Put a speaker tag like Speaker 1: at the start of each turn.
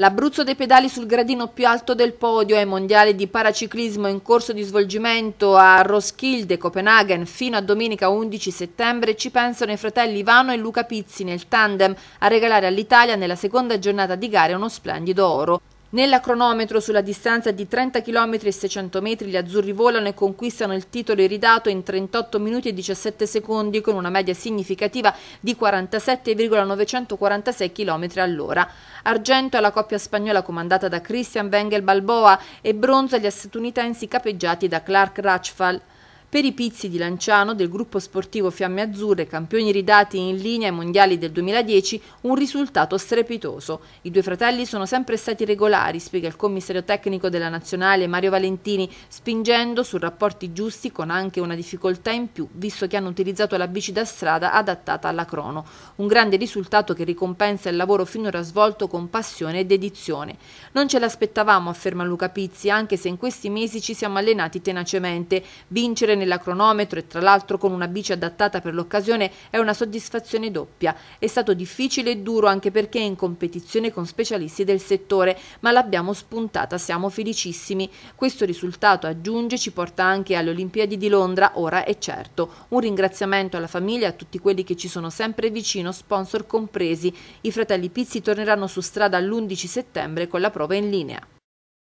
Speaker 1: L'Abruzzo dei pedali sul gradino più alto del podio ai mondiali di paraciclismo in corso di svolgimento a Roskilde, Copenaghen, fino a domenica 11 settembre ci pensano i fratelli Ivano e Luca Pizzi nel tandem a regalare all'Italia nella seconda giornata di gare uno splendido oro. Nella cronometro sulla distanza di 30 km e 600 metri gli azzurri volano e conquistano il titolo iridato in 38 minuti e 17 secondi con una media significativa di 47,946 km all'ora. Argento alla coppia spagnola comandata da Christian Wengel Balboa e bronzo agli statunitensi capeggiati da Clark Ratchfall. Per i pizzi di Lanciano del gruppo sportivo Fiamme Azzurre, campioni ridati in linea ai mondiali del 2010, un risultato strepitoso. I due fratelli sono sempre stati regolari, spiega il commissario tecnico della nazionale Mario Valentini, spingendo su rapporti giusti con anche una difficoltà in più, visto che hanno utilizzato la bici da strada adattata alla crono. Un grande risultato che ricompensa il lavoro finora svolto con passione ed edizione. Non ce l'aspettavamo, afferma Luca Pizzi, anche se in questi mesi ci siamo allenati tenacemente. Vincere nella cronometro e tra l'altro con una bici adattata per l'occasione è una soddisfazione doppia. È stato difficile e duro anche perché è in competizione con specialisti del settore, ma l'abbiamo spuntata, siamo felicissimi. Questo risultato, aggiunge, ci porta anche alle Olimpiadi di Londra, ora è certo. Un ringraziamento alla famiglia e a tutti quelli che ci sono sempre vicino, sponsor compresi. I fratelli Pizzi torneranno su strada l'11 settembre con la prova in linea.